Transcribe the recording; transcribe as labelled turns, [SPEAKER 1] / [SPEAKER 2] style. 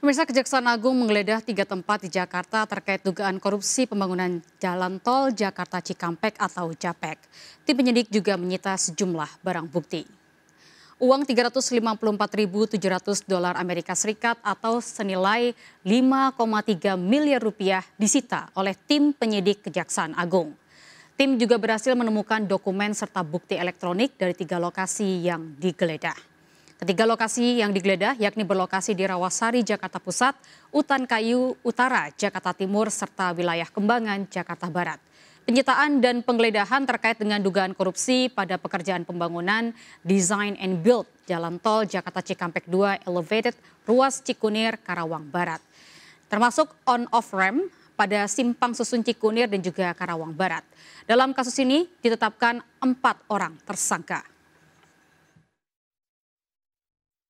[SPEAKER 1] Pemirsa Kejaksaan Agung menggeledah tiga tempat di Jakarta terkait dugaan korupsi pembangunan jalan tol Jakarta Cikampek atau JAPEK. Tim penyidik juga menyita sejumlah barang bukti. Uang 354.700 dolar Amerika Serikat atau senilai 5,3 miliar rupiah disita oleh tim penyidik Kejaksaan Agung. Tim juga berhasil menemukan dokumen serta bukti elektronik dari tiga lokasi yang digeledah. Ketiga lokasi yang digeledah yakni berlokasi di Rawasari, Jakarta Pusat, Utan Kayu Utara, Jakarta Timur, serta wilayah Kembangan, Jakarta Barat. Penyitaan dan penggeledahan terkait dengan dugaan korupsi pada pekerjaan pembangunan Design and Build Jalan Tol Jakarta Cikampek 2 Elevated Ruas Cikunir, Karawang Barat. Termasuk on-off ramp pada simpang susun Cikunir dan juga Karawang Barat. Dalam kasus ini ditetapkan empat orang tersangka.